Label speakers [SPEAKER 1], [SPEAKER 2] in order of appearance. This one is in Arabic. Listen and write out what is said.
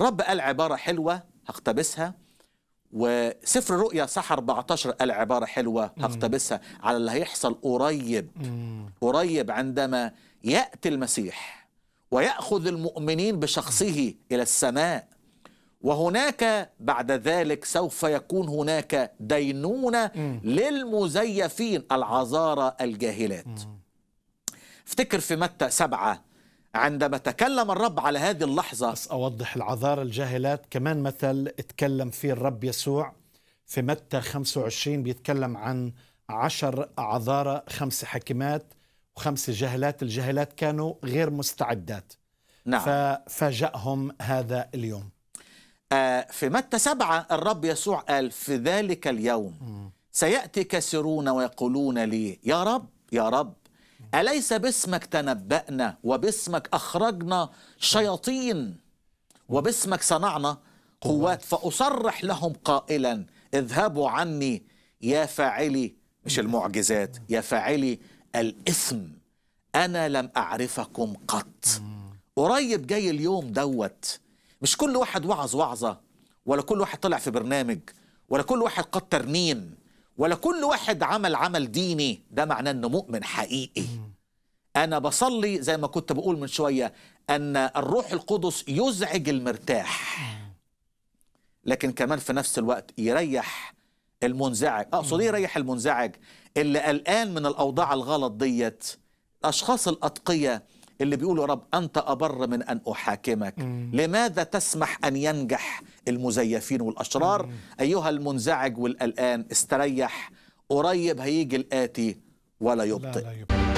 [SPEAKER 1] الرب قال عبارة حلوة هقتبسها وسفر رؤيا صح 14 قال عبارة حلوة هقتبسها على اللي هيحصل قريب قريب عندما يأتي المسيح ويأخذ المؤمنين بشخصه إلى السماء وهناك بعد ذلك سوف يكون هناك دينونة للمزيفين العذارى الجاهلات افتكر في متى سبعة عندما تكلم الرب على هذه اللحظة بس
[SPEAKER 2] أوضح العذارى الجاهلات كمان مثل اتكلم فيه الرب يسوع في متى 25 بيتكلم عن عشر عذارى خمس حكمات وخمس جاهلات الجاهلات كانوا غير مستعدات نعم ففاجأهم هذا اليوم
[SPEAKER 1] آه في متى سبعة الرب يسوع قال في ذلك اليوم م. سيأتي كثيرون ويقولون لي يا رب يا رب أليس باسمك تنبأنا وباسمك أخرجنا شياطين وباسمك صنعنا قوات فأصرح لهم قائلا اذهبوا عني يا فاعلي مش المعجزات يا فاعلي الإثم أنا لم أعرفكم قط قريب جاي اليوم دوت مش كل واحد وعظ وعظة ولا كل واحد طلع في برنامج ولا كل واحد قد ترنيم ولا كل واحد عمل عمل ديني ده معناه انه مؤمن حقيقي انا بصلي زي ما كنت بقول من شويه ان الروح القدس يزعج المرتاح لكن كمان في نفس الوقت يريح المنزعج اقصد آه، ايه يريح المنزعج اللي قلقان من الاوضاع الغلط ديت الاشخاص الاتقيه اللي بيقولوا يا رب أنت أبر من أن أحاكمك مم. لماذا تسمح أن ينجح المزيفين والأشرار مم. أيها المنزعج والقلقان استريح قريب هيجي الآتي ولا يبطئ لا لا يبطئ